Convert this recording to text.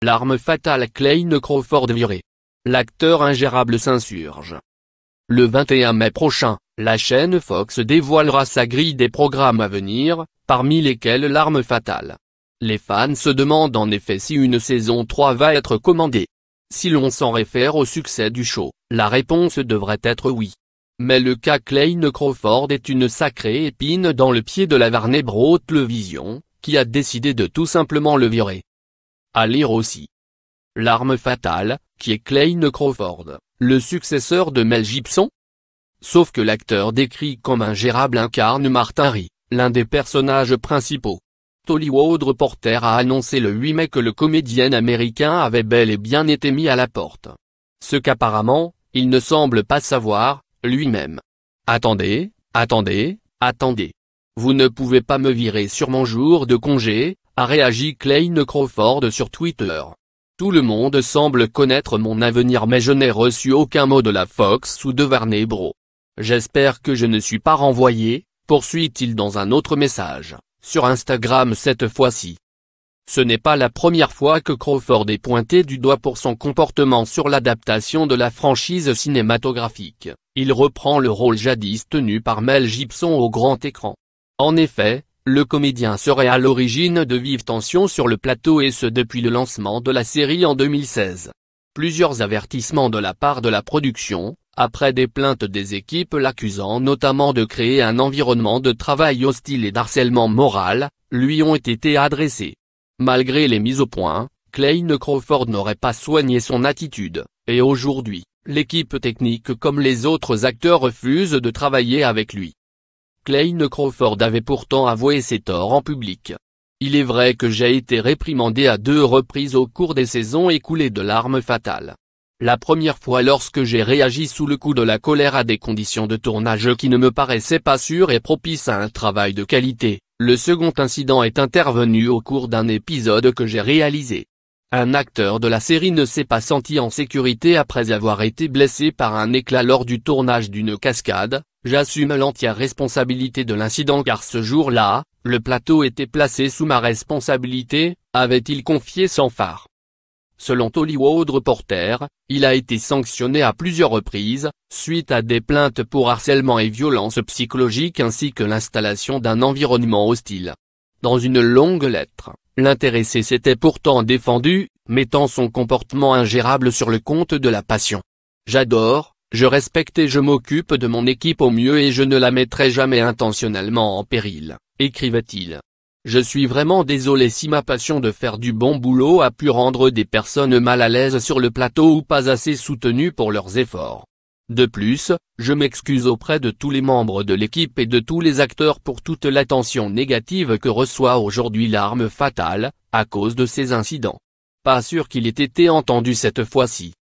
L'arme fatale Clayne Crawford virée. L'acteur ingérable s'insurge. Le 21 mai prochain, la chaîne Fox dévoilera sa grille des programmes à venir, parmi lesquels l'arme fatale. Les fans se demandent en effet si une saison 3 va être commandée. Si l'on s'en réfère au succès du show, la réponse devrait être oui. Mais le cas Clayne Crawford est une sacrée épine dans le pied de la Warner Bros. Television, qui a décidé de tout simplement le virer. À lire aussi. L'arme fatale, qui est Clayne Crawford, le successeur de Mel Gibson Sauf que l'acteur décrit comme ingérable incarne Martin Ree, l'un des personnages principaux. Hollywood Reporter a annoncé le 8 mai que le comédien américain avait bel et bien été mis à la porte. Ce qu'apparemment, il ne semble pas savoir, lui-même. Attendez, attendez, attendez. Vous ne pouvez pas me virer sur mon jour de congé, a réagi Klein Crawford sur Twitter. Tout le monde semble connaître mon avenir mais je n'ai reçu aucun mot de la Fox ou de Varney Bro. J'espère que je ne suis pas renvoyé, poursuit-il dans un autre message, sur Instagram cette fois-ci. Ce n'est pas la première fois que Crawford est pointé du doigt pour son comportement sur l'adaptation de la franchise cinématographique, il reprend le rôle jadis tenu par Mel Gibson au grand écran. En effet, le comédien serait à l'origine de vives tensions sur le plateau et ce depuis le lancement de la série en 2016. Plusieurs avertissements de la part de la production, après des plaintes des équipes l'accusant notamment de créer un environnement de travail hostile et d'harcèlement moral, lui ont été adressés. Malgré les mises au point, Klein Crawford n'aurait pas soigné son attitude, et aujourd'hui, l'équipe technique comme les autres acteurs refusent de travailler avec lui. Clayne Crawford avait pourtant avoué ses torts en public. Il est vrai que j'ai été réprimandé à deux reprises au cours des saisons écoulées de larmes fatales. La première fois lorsque j'ai réagi sous le coup de la colère à des conditions de tournage qui ne me paraissaient pas sûres et propices à un travail de qualité, le second incident est intervenu au cours d'un épisode que j'ai réalisé. Un acteur de la série ne s'est pas senti en sécurité après avoir été blessé par un éclat lors du tournage d'une cascade, J'assume l'entière responsabilité de l'incident car ce jour-là, le plateau était placé sous ma responsabilité, avait-il confié sans phare. Selon Hollywood Reporter, il a été sanctionné à plusieurs reprises, suite à des plaintes pour harcèlement et violence psychologique ainsi que l'installation d'un environnement hostile. Dans une longue lettre, l'intéressé s'était pourtant défendu, mettant son comportement ingérable sur le compte de la passion. J'adore, je respecte et je m'occupe de mon équipe au mieux et je ne la mettrai jamais intentionnellement en péril, écrivait-il. Je suis vraiment désolé si ma passion de faire du bon boulot a pu rendre des personnes mal à l'aise sur le plateau ou pas assez soutenues pour leurs efforts. De plus, je m'excuse auprès de tous les membres de l'équipe et de tous les acteurs pour toute l'attention négative que reçoit aujourd'hui l'arme fatale, à cause de ces incidents. Pas sûr qu'il ait été entendu cette fois-ci.